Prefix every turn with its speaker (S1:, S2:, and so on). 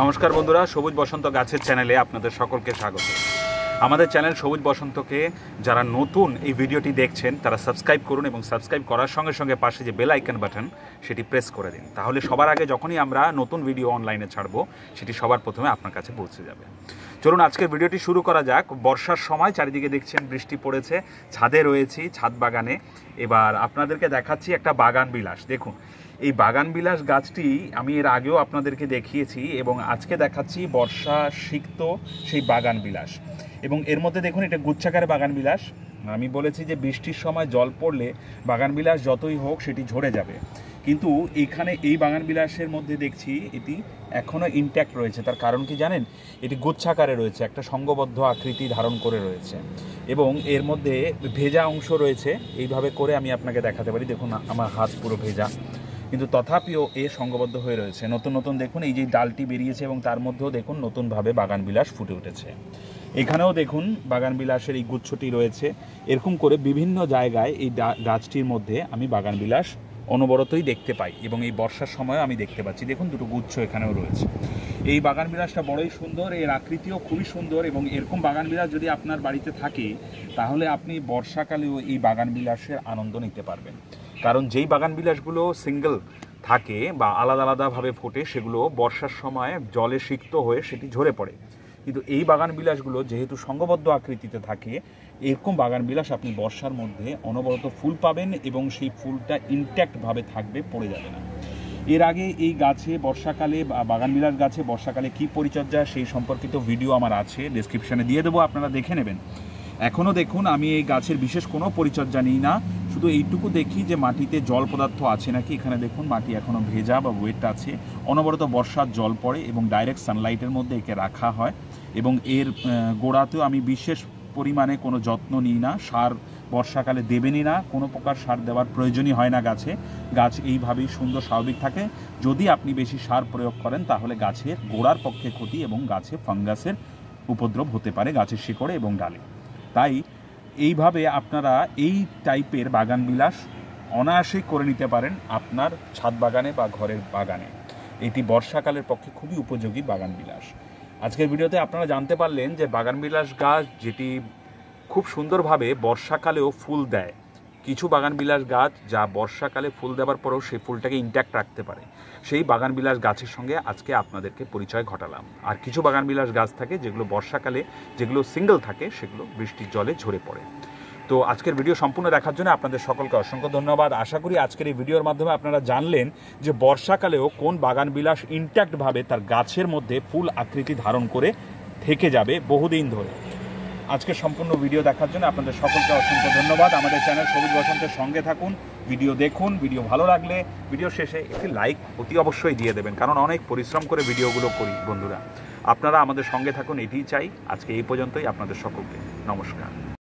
S1: নমস্কার বন্ধুরা সবুজ বসন্ত গাছের চ্যানেলে আপনাদের সকলকে স্বাগত আমাদের চ্যানেল সবুজ বসন্তকে যারা নতুন এই ভিডিওটি দেখছেন তারা সাবস্ক্রাইব করুন এবং সাবস্ক্রাইব করার সঙ্গে সঙ্গে পাশে যে বেল আইকন বাটন সেটি প্রেস করে দিন তাহলে সবার আগে যখনই আমরা নতুন ভিডিও অনলাইনে ছাড়বো সেটি সবার প্রথমে আপনার কাছে পৌঁছে যাবে চলুন আজকের ভিডিওটি শুরু করা যাক বর্ষার সময় চারিদিকে দেখছেন বৃষ্টি পড়েছে ছাদে রয়েছি ছাদ বাগানে এবার আপনাদেরকে দেখাচ্ছি একটা বাগান বিলাস দেখুন এই বাগানবিলাস গাছটি আমি এর আগেও আপনাদেরকে দেখিয়েছি এবং আজকে দেখাচ্ছি বর্ষা সিক্ত সেই বাগানবিলাস এবং এর মধ্যে দেখুন এটা গুচ্ছাকারে বাগানবিলাস আমি বলেছি যে বৃষ্টির সময় জল পড়লে বাগানবিলাস যতই হোক সেটি ঝরে যাবে কিন্তু এখানে এই বাগানবিলাসের মধ্যে দেখছি এটি এখনও ইনট্যাক্ট রয়েছে তার কারণ কি জানেন এটি গুচ্ছাকারে রয়েছে একটা সঙ্গবদ্ধ আকৃতি ধারণ করে রয়েছে এবং এর মধ্যে ভেজা অংশ রয়েছে এইভাবে করে আমি আপনাকে দেখাতে পারি দেখুন আমার হাত পুরো ভেজা কিন্তু তথাপিও এ সঙ্গবদ্ধ হয়ে রয়েছে নতুন নতুন দেখুন এই যে ডালটি বেরিয়েছে এবং তার মধ্যেও দেখুন নতুনভাবে বাগানবিলাস ফুটে উঠেছে এখানেও দেখুন বাগানবিলাসের এই গুচ্ছটি রয়েছে এরকম করে বিভিন্ন জায়গায় এই গাছটির মধ্যে আমি বাগানবিলাস অনবরতই দেখতে পাই এবং এই বর্ষার সময়ও আমি দেখতে পাচ্ছি দেখুন দুটো গুচ্ছ এখানেও রয়েছে এই বাগান বিলাসটা বড়ই সুন্দর এর আকৃতিও খুবই সুন্দর এবং এরকম বাগান বিলাস যদি আপনার বাড়িতে থাকে তাহলে আপনি বর্ষাকালেও এই বাগান বিলাসের আনন্দ নিতে পারবেন কারণ যেই বাগান বিলাসগুলো সিঙ্গেল থাকে বা আলাদা আলাদাভাবে ফোটে সেগুলো বর্ষার সময় জলে সিক্ত হয়ে সেটি ঝরে পড়ে কিন্তু এই বাগান বিলাসগুলো যেহেতু সঙ্গবদ্ধ আকৃতিতে থাকে এরকম বাগান বিলাস আপনি বর্ষার মধ্যে অনবরত ফুল পাবেন এবং সেই ফুলটা ইনট্যাক্টভাবে থাকবে পড়ে যাবে না এর আগে এই গাছে বর্ষাকালে বা বাগান বিলাস গাছে বর্ষাকালে কি পরিচর্যা সেই সম্পর্কিত ভিডিও আমার আছে ডিসক্রিপশানে দিয়ে দেবো আপনারা দেখে নেবেন এখনও দেখুন আমি এই গাছের বিশেষ কোনো পরিচর্যা নিই না শুধু এইটুকু দেখি যে মাটিতে জল পদার্থ আছে নাকি এখানে দেখুন মাটি এখনও ভেজা বা ওয়েট আছে অনবরত বর্ষার জল পড়ে এবং ডাইরেক্ট সানলাইটের মধ্যে একে রাখা হয় এবং এর গোড়াতেও আমি বিশেষ পরিমাণে কোনো যত্ন নিই না সার বর্ষাকালে দেবেনই না কোনো প্রকার সার দেওয়ার প্রয়োজনই হয় না গাছে গাছ এইভাবেই সুন্দর স্বাভাবিক থাকে যদি আপনি বেশি সার প্রয়োগ করেন তাহলে গাছের গোড়ার পক্ষে ক্ষতি এবং গাছে ফাঙ্গাসের উপদ্রব হতে পারে গাছের শিকড়ে এবং ডালে তাই এইভাবে আপনারা এই টাইপের বাগান বিলাস অনায়াসেই করে নিতে পারেন আপনার ছাদ বাগানে বা ঘরের বাগানে এটি বর্ষাকালের পক্ষে খুবই উপযোগী বাগান বিলাস আজকের ভিডিওতে আপনারা জানতে পারলেন যে বাগান বিলাস গাছ যেটি খুব সুন্দরভাবে বর্ষাকালেও ফুল দেয় কিছু বাগানবিলাস গাছ যা বর্ষাকালে ফুল দেওয়ার পরেও সেই ফুলটাকে ইন্ট্যাক্ট রাখতে পারে সেই বাগানবিলাস গাছের সঙ্গে আজকে আপনাদেরকে পরিচয় ঘটালাম আর কিছু বাগানবিলাস গাছ থাকে যেগুলো বর্ষাকালে যেগুলো সিঙ্গেল থাকে সেগুলো বৃষ্টির জলে ঝরে পড়ে তো আজকের ভিডিও সম্পূর্ণ দেখার জন্য আপনাদের সকলকে অসংখ্য ধন্যবাদ আশা করি আজকের এই ভিডিওর মাধ্যমে আপনারা জানলেন যে বর্ষাকালেও কোন বাগান বিলাস ইন্ট্যাক্টভাবে তার গাছের মধ্যে ফুল আকৃতি ধারণ করে থেকে যাবে বহুদিন ধরে আজকে সম্পূর্ণ ভিডিও দেখার জন্য আপনাদের সকলকে অসংখ্য ধন্যবাদ আমাদের চ্যানেল সবুজ বসন্তের সঙ্গে থাকুন ভিডিও দেখুন ভিডিও ভালো লাগলে ভিডিও শেষে একটি লাইক অতি অবশ্যই দিয়ে দেবেন কারণ অনেক পরিশ্রম করে ভিডিওগুলো করি বন্ধুরা আপনারা আমাদের সঙ্গে থাকুন এটিই চাই আজকে এই পর্যন্তই আপনাদের সকলকে নমস্কার